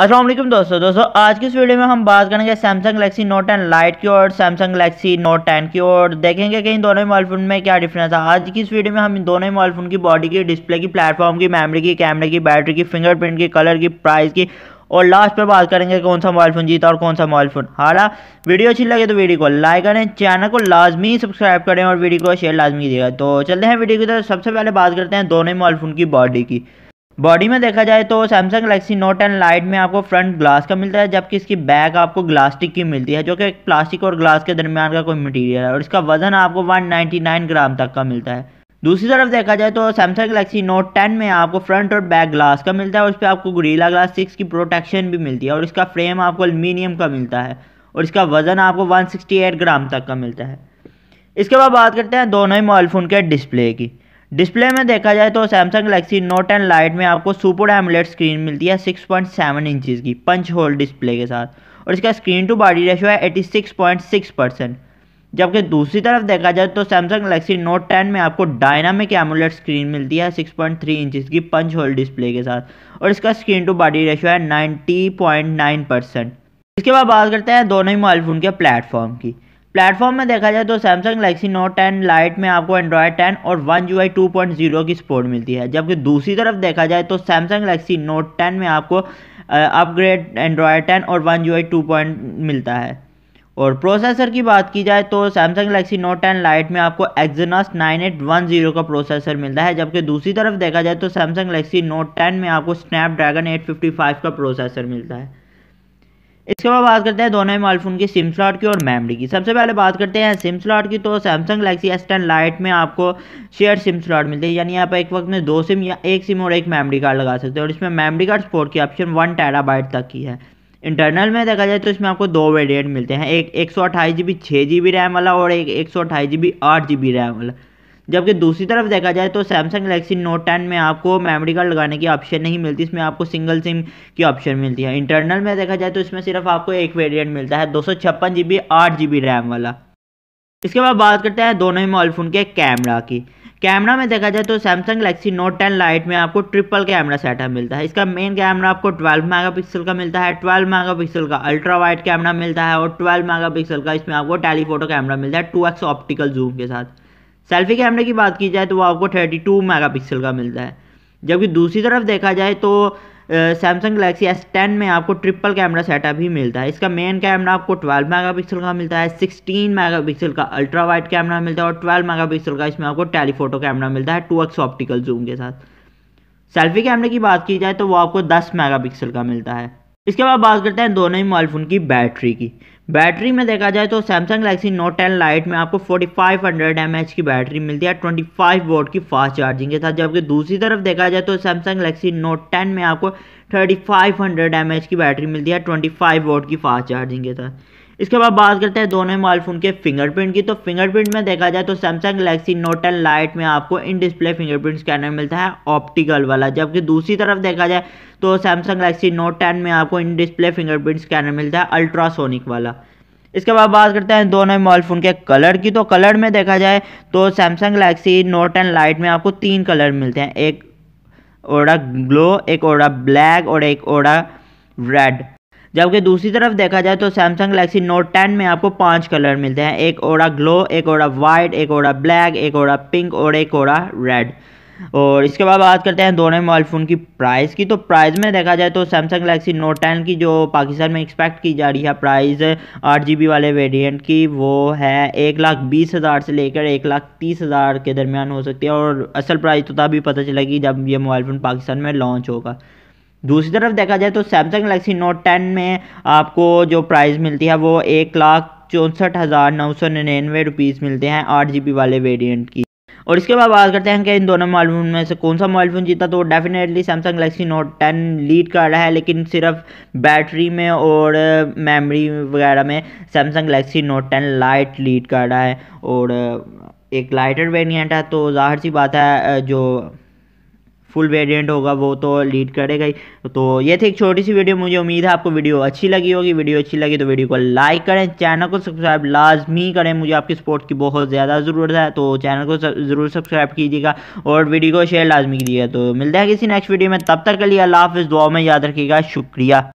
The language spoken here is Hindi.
असलम दोस्तों दोस्तों आज की इस वीडियो में हम बात करेंगे Samsung Galaxy Note ten Lite की और सैमसंग गलेक्सी नोट टेन की और देखेंगे कि इन दोनों ही मोबाइल फ़ोन में क्या डिफरेंस है आज की इस वीडियो में हम इन दोनों ही मोबाइल फ़ोन की बॉडी की डिस्प्ले की प्लेटफॉर्म की मेमोरी की कैमरे की बैटरी की फिंगरप्रिंट की कलर की प्राइस की और लास्ट पर बात करेंगे कौन सा मोबाइल फ़ोन जीता और कौन सा मोबाइल फ़ोन हारा वीडियो अच्छी लगे तो वीडियो को लाइक करें चैनल को लाजमी सब्सक्राइब करें और वीडियो को शेयर लाजमी कीजिएगा तो चलते हैं वीडियो की तरफ सबसे पहले बात करते हैं दोनों ही मोबाइल फ़ोन की बॉडी की बॉडी में देखा जाए तो Samsung Galaxy Note and Lite में आपको फ्रंट ग्लास का मिलता है जबकि इसकी बैक आपको ग्लास्टिक की मिलती है जो कि प्लास्टिक और ग्लास के दरमियान का कोई मटेरियल है और इसका वजन आपको 199 ग्राम तक का मिलता है दूसरी तरफ देखा जाए तो सैमसंग गलेक्सी नोट टेन में आपको फ्रंट और बैक ग्लास का मिलता है और उस पर आपको गुरीला ग्लास सिक्स की प्रोटेक्शन भी मिलती है और इसका फ्रेम आपको अल्मीनियम का मिलता है और इसका वजन आपको वन ग्राम तक का मिलता है इसके बाद बात करते हैं दोनों ही मोबाइल फ़ोन के डिस्प्ले की डिस्प्ले में देखा जाए तो Samsung Galaxy Note and Lite में आपको सुपर एमलेट स्क्रीन मिलती है 6.7 पॉइंट की पंच होल डिस्प्ले के साथ और इसका स्क्रीन टू बॉडी रेशो है 86.6 परसेंट जबकि दूसरी तरफ देखा जाए तो सैमसंग गलेक्सी नोट 10 में आपको डायनामिक एमुलेट स्क्रीन मिलती है 6.3 पॉइंट की पंच होल डिस्प्ले के साथ और इसका स्क्रीन टू बॉडी रेशो है नाइन परसेंट इसके बाद बात करते हैं दोनों ही मोबाइल फ़ोन के प्लेटफॉर्म की प्लेटफॉर्म में देखा जाए तो सैमसंग गलेक्सी नोट 10 लाइट में आपको एंड्रॉयड 10 और वन यू 2.0 की सपोर्ट मिलती है जबकि दूसरी तरफ देखा जाए तो सैमसंग गलेक्सी नोट 10 में आपको अपग्रेड एंड्रॉयड 10 और वन यू पॉइंट मिलता है और प्रोसेसर की बात की जाए तो Samsung Galaxy Note ten Lite में आपको एक्जनस जीरो का प्रोसेसर मिलता है जबकि दूसरी तरफ देखा जाए तो सैमसंग गलेक्सी नोट टेन में आपको स्नैपड्रैगन फाइव का प्रोसेसर मिलता है इसके बाद बात करते हैं दोनों ही मोबाइल की सिम स्लॉट की और मेमोरी की सबसे पहले बात करते हैं सिम स्लॉट की तो Samsung Galaxy S ten Lite में आपको शेयर सिम स्लॉट मिलती है यानी आप एक वक्त में दो सिम या एक सिम और एक मेमोरी कार्ड लगा सकते हैं और इसमें मेमोरी कार्ड सपोर्ट की ऑप्शन वन बाइट तक की है इंटरनल में देखा जाए तो इसमें आपको दो वेरिएंट मिलते हैं एक एक सौ अट्ठाईस जी बी छः जी बी रैम वाला और एक एक सौ अट्ठाईस जी बी आठ जी बी रैम वाला जबकि दूसरी तरफ देखा जाए तो सैमसंग गलेक्सी नोट टेन में आपको मेमोरी कार्ड लगाने की ऑप्शन नहीं मिलती इसमें आपको सिंगल सिम की ऑप्शन मिलती है इंटरनल में देखा जाए तो इसमें सिर्फ आपको एक वेरियंट मिलता है दो सौ छप्पन जी बी आठ जी बी रैम वाला इसके बाद बात करते हैं दोनों ही मोबाइल फ़ोन के कैमरा की कैमरा में देखा जाए तो सैमसंग गलेक्सी नोट 10 लाइट में आपको ट्रिपल कैमरा सेटअप मिलता है इसका मेन कैमरा आपको 12 मेगापिक्सल का मिलता है 12 मेगापिक्सल का अल्ट्रा वाइड कैमरा मिलता है और 12 मेगापिक्सल का इसमें आपको टेलीफोटो कैमरा मिलता है 2x ऑप्टिकल जूम के साथ सेल्फी कैमरे की बात की जाए तो वो आपको 32 मेगापिक्सल का मिलता है जबकि दूसरी तरफ देखा जाए तो सैमसंग गलेक्सी एस टेन में आपको ट्रिपल कैमरा सेटअप ही मिलता है इसका मेन कैमरा आपको 12 मेगापिक्सल का मिलता है 16 मेगापिक्सल का अल्ट्रा वाइड कैमरा मिलता है और 12 मेगापिक्सल का इसमें आपको टेलीफोटो कैमरा मिलता है एक्स ऑप्टिकल जूम के साथ सेल्फी कैमरे की बात की जाए तो वो आपको दस मेगा का मिलता है इसके बाद बात करते हैं दोनों ही मोबाइल फ़ोन की बैटरी की बैटरी में देखा जाए तो सैमसंग गलेक्सी नोट 10 लाइट में आपको 4500 हंड्रेड की बैटरी मिलती है 25 वोट की फास्ट चार्जिंग के साथ जबकि दूसरी तरफ देखा जाए तो सैमसंग गलेक्सी नोट 10 में आपको 3500 हंड्रेड की बैटरी मिलती है 25 वोट की फास्ट चार्जिंग के साथ इसके बाद बात करते हैं दोनों मोबाइल फोन के फिंगरप्रिंट की तो फिंगरप्रिंट में देखा जाए तो Samsung Galaxy Note ten Lite में आपको इन डिस्प्ले फिंगरप्रिंट स्कैनर मिलता है ऑप्टिकल वाला जबकि दूसरी तरफ देखा जाए तो सैमसंग गलेक्सी नोट टेन में आपको इन डिस्प्ले फिंगरप्रिंट स्कैनर मिलता है अल्ट्रासोनिक वाला इसके बाद बात करते हैं दोनों मोबाइल फ़ोन के कलर की तो कलर में देखा जाए तो Samsung Galaxy Note and Lite में आपको तीन कलर मिलते हैं एक ओडा ग्लो एक ओडा ब्लैक और एक ओडा रेड जबकि दूसरी तरफ देखा जाए तो सैमसंग गलेक्सी नोट टेन में आपको पाँच कलर मिलते हैं एक ओड़ा ग्लो एक ओड़ा वाइट एक ओड़ा ब्लैक एक ओड़ा पिंक और एक ओड़ा रेड और इसके बाद बात करते हैं दोनों मोबाइल फ़ोन की प्राइस की तो प्राइस में देखा जाए तो सैमसंग गलेक्सी नोट टेन की जो पाकिस्तान में एक्सपेक्ट की जा रही है प्राइस आठ जी बी वाले वेरिएंट की वो है एक लाख बीस हज़ार से लेकर एक लाख तीस हज़ार के दरमियान हो सकती है और असल प्राइस तो तभी पता चलेगी जब ये मोबाइल फ़ोन पाकिस्तान में लॉन्च होगा दूसरी तरफ देखा जाए तो सैमसंग गलेक्सी नोट टेन में आपको जो प्राइस मिलती है वो एक लाख चौंसठ हज़ार नौ सौ निन्यानवे रुपीज़ मिलते हैं आठ जी बी वाले वेरिएंट की और इसके बाद बात करते हैं कि इन दोनों मोबाइल फ़ोन में से कौन सा मोबाइल फ़ोन जीता तो definitely Samsung Galaxy Note ten lead कर रहा है लेकिन सिर्फ बैटरी में और मेमोरी वगैरह में Samsung Galaxy Note ten Lite lead कर रहा है और एक लाइटर वेरियंट है तो जाहिर सी बात है जो फुल वेरिएंट होगा वो तो लीड करेगा ही तो ये थी एक छोटी सी वीडियो मुझे उम्मीद है आपको वीडियो अच्छी लगी होगी वीडियो अच्छी लगी तो वीडियो को लाइक करें चैनल को सब्सक्राइब लाजमी करें मुझे आपकी सपोर्ट की बहुत ज़्यादा ज़रूरत है तो चैनल को ज़रूर सब्सक्राइब कीजिएगा और वीडियो को शेयर लाजमी कीजिएगा तो मिलते हैं किसी नेक्स्ट वीडियो में तब तक के लिए अल्लाह हाफ़ दुआ में याद रखिएगा शुक्रिया